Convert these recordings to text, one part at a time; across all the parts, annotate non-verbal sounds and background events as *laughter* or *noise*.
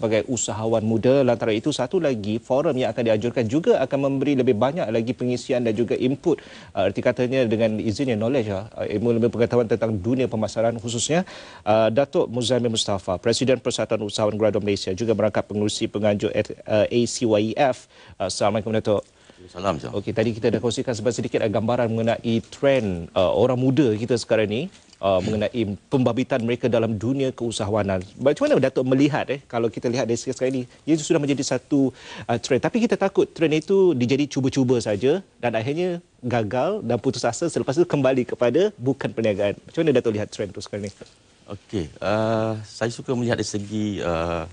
sebagai usahawan muda. Lantaran itu, satu lagi forum yang akan dianjurkan juga akan memberi lebih banyak lagi pengisian dan juga input. Uh, erti katanya dengan izinnya knowledge, ah, ah, ilmu lebih pengetahuan tentang dunia pemasaran khususnya. Datuk Muzamil Mustafa, Presiden Persatuan Usahawan Graduan Malaysia juga merangkap pengurusi penganjur eh, ACYF. E ACYEF. Uh, Assalamualaikum Datuk. Salam. Okey, tadi kita dah kongsikan sebentar sedikit gambaran mengenai trend uh, orang muda kita sekarang ni uh, mengenai pembabitan mereka dalam dunia keusahawanan. Bagaimana Datuk melihat eh, kalau kita lihat dari sekarang ini, ia sudah menjadi satu uh, trend. Tapi kita takut trend itu dijadi cuba-cuba saja dan akhirnya gagal dan putus asa selepas itu kembali kepada bukan perniagaan. Bagaimana Datuk lihat trend itu sekarang ini? Okey, uh, saya suka melihat dari segi uh,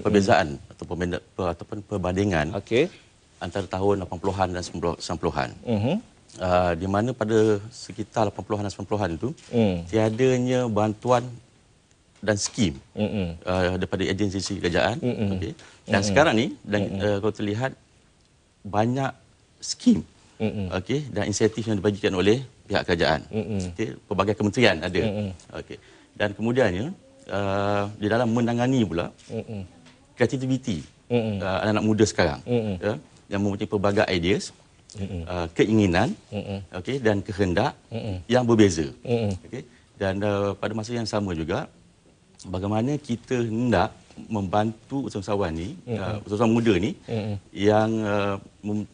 perbezaan mm-hmm. ataupun, ataupun perbandingan okay. antara tahun 80-an dan 90-an. Mm-hmm uh, di mana pada sekitar 80-an dan 90-an itu mm. tiadanya bantuan dan skim uh, daripada agensi-agensi kerajaan okay. dan Mm-mm. sekarang ni dan uh, kalau terlihat banyak skim okay, dan insentif yang dibagikan oleh pihak kerajaan okay, pelbagai kementerian ada okay. dan kemudiannya uh, di dalam menangani pula kreativiti uh, anak-anak muda sekarang ya, yang mempunyai pelbagai ideas uh, keinginan okay, dan kehendak Mm-mm. yang berbeza. Okay? Dan uh, pada masa yang sama juga, bagaimana kita hendak membantu usahawan ini, uh, ah, usahawan muda ini Mm-mm. yang uh,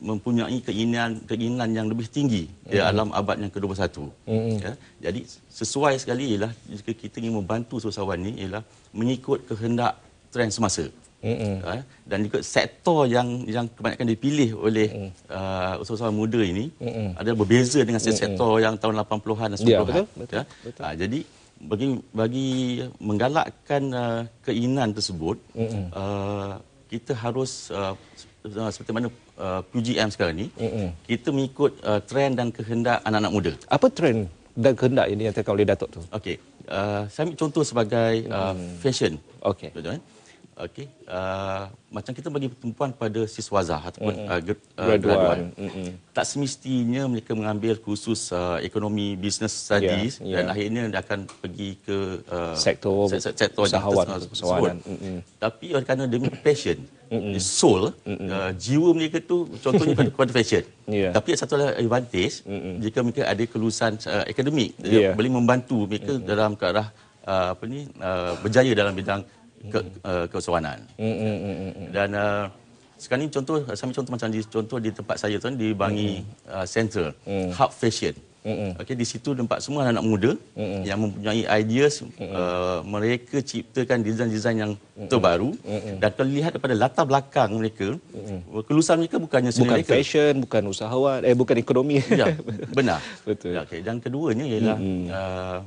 mempunyai keinginan, keinginan yang lebih tinggi di alam abad yang ke-21. Okay? Ya, jadi sesuai sekali ialah jika kita ingin membantu usahawan ini ialah mengikut kehendak trend semasa. Mm-hmm. Uh, dan juga sektor yang yang kebanyakan dipilih oleh mm-hmm. uh, usaha-usaha muda ini mm-hmm. adalah berbeza dengan sektor mm-hmm. yang tahun 80-an dan 90-an. Ya, ya, betul, betul, ya. Ha, betul. Uh, jadi bagi bagi menggalakkan uh, keinginan tersebut mm-hmm. uh, kita harus uh, seperti mana Uh, PGM sekarang ni mm-hmm. kita mengikut uh, trend dan kehendak anak-anak muda. Apa trend dan kehendak ini yang terkait oleh Datuk tu? Okey. Uh, saya ambil contoh sebagai uh, mm. fashion. Okey. Betul kan? Okey, uh, macam kita bagi pertumpuan pada siswaza ataupun mm-hmm. uh, uh graduan. Mm-hmm. Tak semestinya mereka mengambil kursus uh, ekonomi business studies yeah, dan akhirnya dia akan pergi ke uh, sektor sektor usahawan. Mm-hmm. Tapi oleh kerana demi passion, mm-hmm. soul, mm-hmm. Uh, jiwa mereka tu contohnya pada *laughs* kepada fashion. Yeah. Tapi satu lagi advantage mm-hmm. jika mereka ada kelulusan uh, akademik, yeah. boleh membantu mereka mm-hmm. dalam ke arah uh, apa ni uh, berjaya dalam bidang ke, uh, eh, kesuanan. Mm mm, mm, mm, mm, Dan uh, sekarang ni contoh, eh, saya contoh macam di, contoh di tempat saya tuan di Bangi mm. uh, Central, mm. Hub Fashion. Mm-mm. Okay, di situ tempat semua anak muda Mm-mm. yang mempunyai ideas uh, mereka ciptakan desain-desain yang Mm-mm. terbaru Mm-mm. dan terlihat daripada latar belakang mereka Mm-mm. kelulusan mereka bukannya seni bukan mereka. fashion bukan usahawan eh bukan ekonomi ya *laughs* benar betul ya, okay, dan keduanya ialah uh,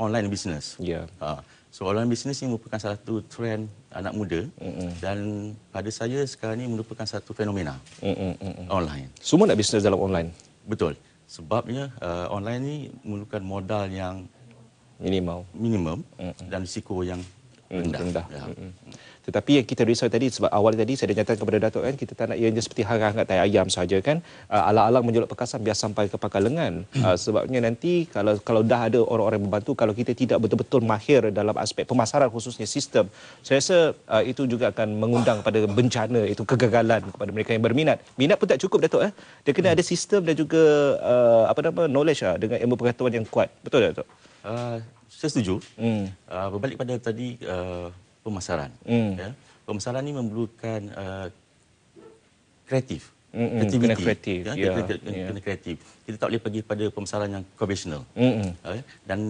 online business yeah. Ya. uh, So online business ini merupakan satu trend anak muda mm-hmm. dan pada saya sekarang ini merupakan satu fenomena mm-hmm. online. Semua nak bisnes dalam online? Betul. Sebabnya uh, online ini memerlukan modal yang minimal minimum mm-hmm. dan risiko yang rendah. rendah. Ya. Tetapi yang kita risau tadi sebab awal tadi saya dah nyatakan kepada Datuk kan kita tak nak ianya seperti hangat-hangat tai ayam saja kan uh, ah, ala-ala menjolok pekasan biar sampai ke pangkal lengan uh, sebabnya nanti kalau kalau dah ada orang-orang membantu kalau kita tidak betul-betul mahir dalam aspek pemasaran khususnya sistem saya rasa uh, itu juga akan mengundang pada bencana itu kegagalan kepada mereka yang berminat minat pun tak cukup Datuk eh dia kena mm. ada sistem dan juga uh, apa nama knowledge lah, dengan ilmu pengetahuan yang kuat betul tak Datuk Ah, saya setuju. Hmm. Uh, berbalik pada tadi uh, pemasaran. Hmm. Ya. Pemasaran ini memerlukan uh, kreatif. Mm -mm, kena kreatif. Ya, yeah. kena, kena, ya. kena kreatif. Kita tak boleh pergi pada pemasaran yang konvensional. Mm -mm. uh, ya. dan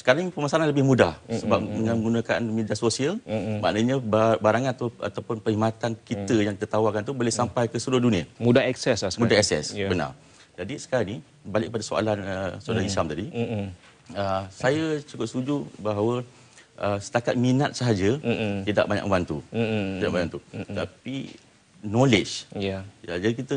sekarang pemasaran lebih mudah mm -mm, sebab mm -mm. dengan hmm. menggunakan media sosial, mm -mm. maknanya barang atau ataupun perkhidmatan kita mm. yang tertawarkan itu boleh hmm. sampai mm. ke seluruh dunia. Mudah akses lah Mudah akses, yeah. benar. Jadi sekarang ini balik pada soalan uh, saudara mm -mm. Isham tadi. Mm -mm. Ah, saya cukup setuju bahawa uh, setakat minat sahaja Mm-mm. tidak banyak membantu. Mm-mm. Tidak membantu. Mm-mm. Tapi knowledge. Ya. ya jadi kita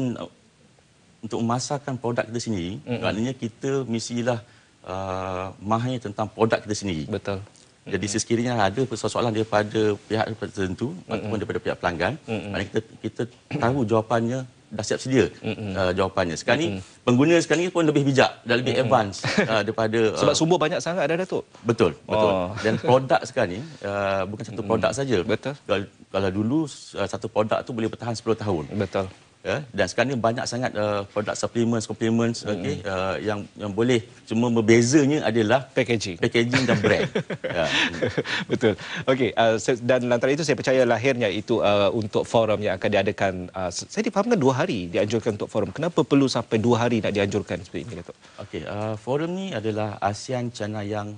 untuk memasarkan produk kita sendiri, Mm-mm. maknanya kita misilah uh, ah, mahir tentang produk kita sendiri. Betul. Jadi sekiranya ada persoalan daripada pihak tertentu Mm-mm. ataupun daripada pihak pelanggan, Mm-mm. maknanya kita, kita tahu jawapannya dah siap sedia mm-hmm. uh, jawapannya. Sekarang mm-hmm. ni pengguna sekarang ni pun lebih bijak dan lebih mm-hmm. advance *laughs* uh, daripada uh, sebab sumber banyak sangat ada Datuk. Betul, betul. Oh. *laughs* Dan produk sekarang ni uh, bukan satu produk mm-hmm. saja. Betul. Kalau, kalau dulu uh, satu produk tu boleh bertahan 10 tahun. Betul yeah. dan sekarang ni banyak sangat uh, produk supplements supplements mm-hmm. okey uh, yang yang boleh cuma berbezanya adalah packaging packaging dan brand *laughs* yeah. betul okey uh, dan lantaran itu saya percaya lahirnya itu uh, untuk forum yang akan diadakan uh, saya difahamkan dua hari dianjurkan untuk forum kenapa perlu sampai dua hari nak dianjurkan seperti ini Datuk okey uh, forum ni adalah ASEAN China yang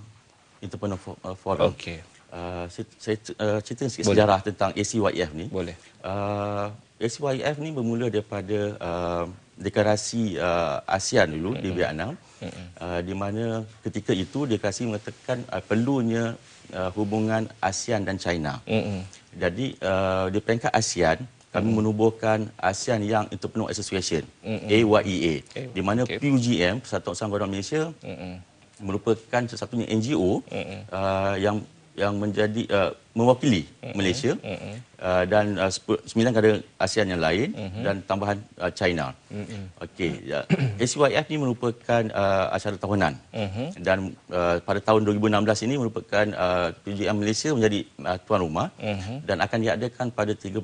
entrepreneur uh, forum okey Uh, saya, saya uh, cerita sikit Boleh. sejarah tentang ACYF ni. Boleh. Uh, SYF ni bermula daripada uh, deklarasi uh, ASEAN dulu mm-hmm. di Vietnam mm-hmm. uh, di mana ketika itu deklarasi mengatakan uh, perlunya uh, hubungan ASEAN dan China. Mm-hmm. Jadi uh, di peringkat ASEAN kami mm-hmm. menubuhkan ASEAN yang Entrepreneur Association mm-hmm. AYEA eh, di mana okay. PUGM Persatuan Usaha Malaysia mm-hmm. merupakan satu NGO mm-hmm. uh, yang yang menjadi uh, mewakili mm-hmm. Malaysia mm-hmm. Uh, dan uh, sembilan negara ASEAN yang lain mm-hmm. dan tambahan uh, China. Mm-hmm. Okey, uh, ya. ACYF ini merupakan uh, acara tahunan mm-hmm. dan uh, pada tahun 2016 ini merupakan uh, PGM Malaysia menjadi uh, tuan rumah mm-hmm. dan akan diadakan pada 13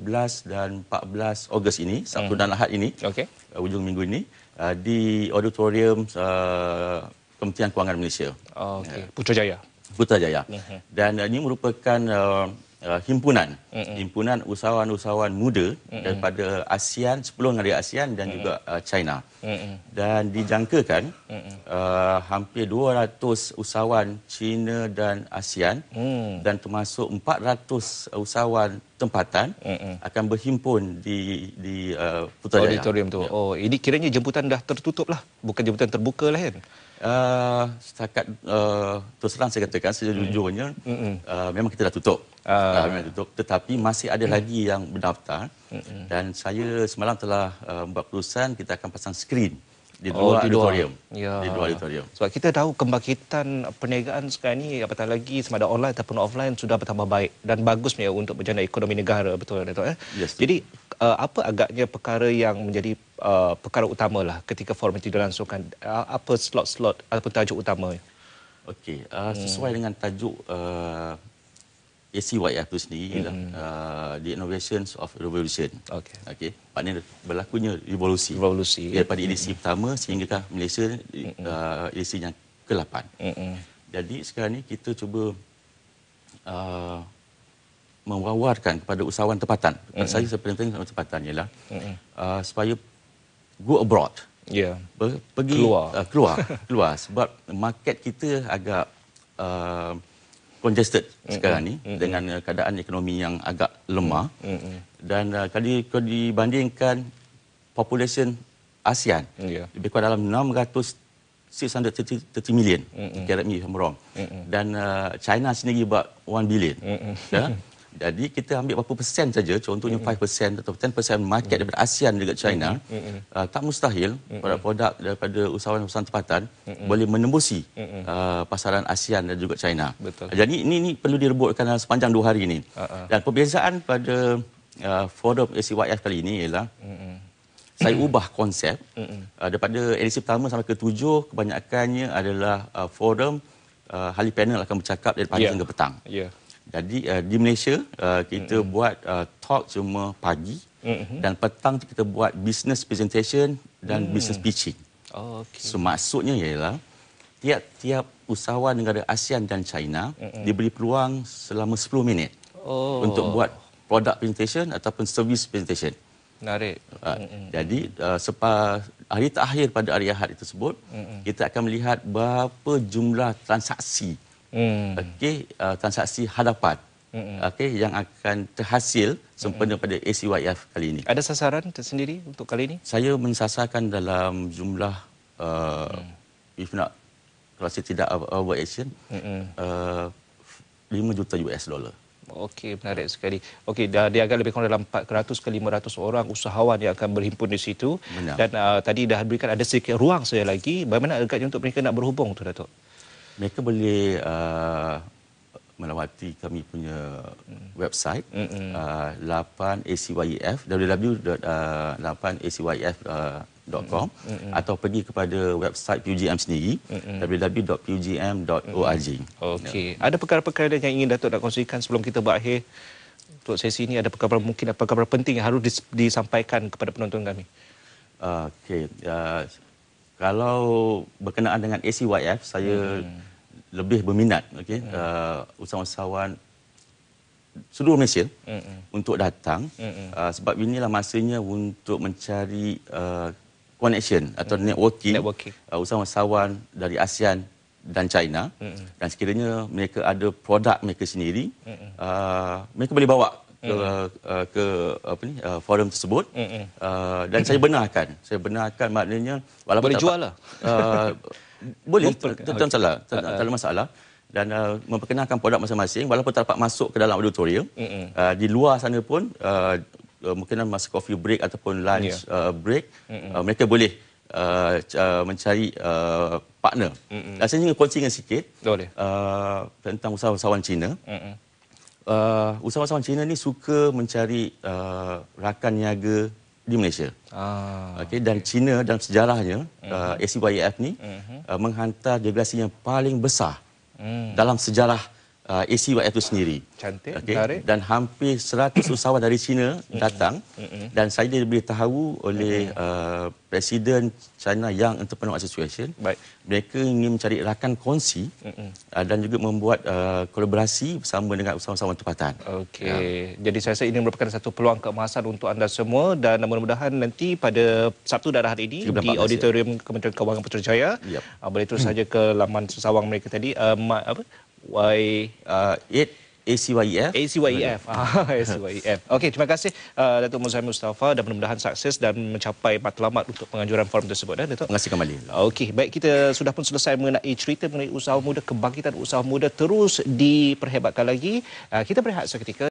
dan 14 Ogos ini, Sabtu mm-hmm. dan Ahad ini, okay. uh, ujung minggu ini uh, di auditorium uh, Kementerian Kewangan Malaysia. Oh, okey, ya. Putrajaya. Putrajaya. Mhm. Dan uh, ini merupakan uh, uh, himpunan mm-hmm. himpunan usahawan-usahawan muda mm-hmm. daripada ASEAN 10 negara ASEAN dan mm-hmm. juga uh, China. Mm-hmm. Dan dijangkakan mm-hmm. uh, hampir 200 usahawan China dan ASEAN mm-hmm. dan termasuk 400 usahawan tempatan mm-hmm. akan berhimpun di di uh, Auditorium tu. Ya. Oh, ini kiranya jemputan dah tertutup lah. Bukan jemputan terbuka lah kan. Uh, setakat uh, terus terang saya katakan sejujurnya mm-hmm. uh, memang kita dah tutup uh, tetapi masih ada hmm. lagi yang mendaftar hmm. dan saya semalam telah uh, buat keputusan kita akan pasang skrin di dua oh, auditorium. Ya. Di dua auditorium. Sebab kita tahu kembangkitan perniagaan sekarang ini apatah lagi sama ada online ataupun offline sudah bertambah baik dan bagusnya untuk menjana ekonomi negara betul tak kan, Datuk? Eh? Yes, Jadi uh, apa agaknya perkara yang menjadi uh, perkara utamalah ketika forum itu dilangsungkan? Uh, apa slot-slot ataupun tajuk utama? Okey, uh, sesuai hmm. dengan tajuk uh, ACYF tu sendiri lah. mm-hmm. lah, uh, The Innovations of Revolution. Okay. Okay. Maknanya berlakunya revolusi. Revolusi. Daripada mm-hmm. edisi mm-hmm. pertama sehingga ke Malaysia mm-hmm. uh, edisi yang ke-8. Mm-hmm. Jadi sekarang ni kita cuba uh, mewawarkan kepada usahawan tempatan. Mm hmm Saya sebenarnya tengok usahawan tempatan ialah mm-hmm. uh, supaya go abroad. Ya. Yeah. pergi keluar. Uh, keluar. keluar. Sebab market kita agak uh, contested mm -mm. sekarang ni mm -mm. dengan uh, keadaan ekonomi yang agak lemah mm -mm. dan uh, kali kalau dibandingkan population ASEAN yeah. lebih kurang dalam 630 million mm -mm. kira-kira wrong mm -mm. dan uh, China sendiri buat 1 billion mm -mm. yeah? *laughs* Jadi kita ambil berapa persen saja, contohnya mm-hmm. 5% atau 10% market mm-hmm. daripada ASEAN dekat China, mm-hmm. uh, tak mustahil mm-hmm. produk-produk daripada usahawan-usahawan tempatan mm-hmm. boleh menembusi mm-hmm. uh, pasaran ASEAN dan juga China. Betul. Jadi ini, ini perlu direbutkan sepanjang dua hari ini. Uh-uh. Dan perbezaan pada uh, forum ACYF kali ini ialah mm-hmm. saya ubah konsep uh, daripada edisi pertama sampai ke tujuh, kebanyakannya adalah uh, forum uh, ahli panel akan bercakap dari pagi yeah. hingga petang. Yeah. Jadi uh, di Malaysia uh, kita mm-hmm. buat uh, talk cuma pagi mm-hmm. dan petang kita buat business presentation dan mm. business pitching. Oh, okay. So maksudnya ialah tiap-tiap usahawan negara ASEAN dan China mm-hmm. diberi peluang selama 10 minit oh. untuk buat product presentation ataupun service presentation. Menarik. Uh, jadi uh, sepa hari terakhir pada hari Ahad tersebut, Mm-mm. kita akan melihat berapa jumlah transaksi hmm. okey uh, transaksi hadapan hmm. okey yang akan terhasil sempena hmm. pada ACYF kali ini. Ada sasaran tersendiri untuk kali ini? Saya mensasarkan dalam jumlah uh, hmm. if not kalau saya tidak uh, buat action hmm. uh, 5 juta US dollar. Okey, menarik sekali. Okey, dia, dia akan lebih kurang dalam 400 ke 500 orang usahawan yang akan berhimpun di situ. Benar. Dan uh, tadi dah berikan ada sedikit ruang saya lagi. Bagaimana agaknya untuk mereka nak berhubung, tu Datuk? mereka boleh uh, melawati kami punya hmm. website 8acyf uh, lapanacyf e www.lapanacyf.com uh, e uh, atau pergi kepada website PUGM sendiri www.pugm.org. Okey, yeah. ada perkara-perkara yang ingin Datuk nak kongsikan sebelum kita berakhir untuk sesi ini ada perkara mungkin apa perkara penting yang harus disampaikan kepada penonton kami. Okey, uh, kalau berkenaan dengan ACYF saya hmm. lebih berminat Okay, hmm. uh, usahawan-usahawan seluruh Malaysia hmm. untuk datang hmm. uh, sebab inilah masanya untuk mencari uh, connection atau hmm. networking, networking. Uh, usahawan-usahawan dari ASEAN dan China hmm. dan sekiranya mereka ada produk mereka sendiri hmm. uh, mereka boleh bawa ke, hmm. uh, ke apa ni uh, forum tersebut mm-hmm. uh, dan mm saya benarkan saya benarkan maknanya walaupun boleh jual lah uh, *laughs* boleh tak ada masalah tak ada masalah dan uh, memperkenalkan produk masing-masing walaupun tak dapat masuk ke dalam auditorium mm-hmm. uh, di luar sana pun uh, uh, mungkin masa coffee break ataupun lunch yeah. uh, break mm-hmm. uh, mereka boleh uh, uh, mencari uh, partner mm-hmm. dan saya ingin kongsikan sikit uh, tentang usahawan Cina mm-hmm uh, usahawan-usahawan Cina ni suka mencari uh, rakan niaga di Malaysia. Ah. Okey dan China dalam sejarahnya uh-huh. uh, SCYF ni uh-huh. uh, menghantar delegasi yang paling besar uh-huh. dalam sejarah uh, ACYF itu sendiri. Cantik, okay. menarik. Dan hampir 100 usahawan dari China datang dan saya diberitahu tahu oleh okay. uh, Presiden China Young Entrepreneur Association. Baik. Mereka ingin mencari rakan kongsi uh, dan juga membuat uh, kolaborasi bersama dengan usahawan-usahawan tempatan. Okey. Ya. Jadi saya rasa ini merupakan satu peluang keemasan untuk anda semua dan mudah-mudahan nanti pada Sabtu dan hari ini di ya. Auditorium Kementerian Kewangan Putrajaya yep. uh, boleh terus saja ke laman usahawan mereka tadi. Uh, apa? Y uh, ACYF e ACYF e ACYF. Ah, *laughs* e Okey, terima kasih uh, Datuk Muzaim Mustafa dan mudah-mudahan sukses dan mencapai matlamat untuk penganjuran forum tersebut dan eh, Datuk. Terima kasih kembali. Okey, baik kita sudah pun selesai mengenai cerita mengenai usaha muda kebangkitan usaha muda terus diperhebatkan lagi. Uh, kita berehat seketika.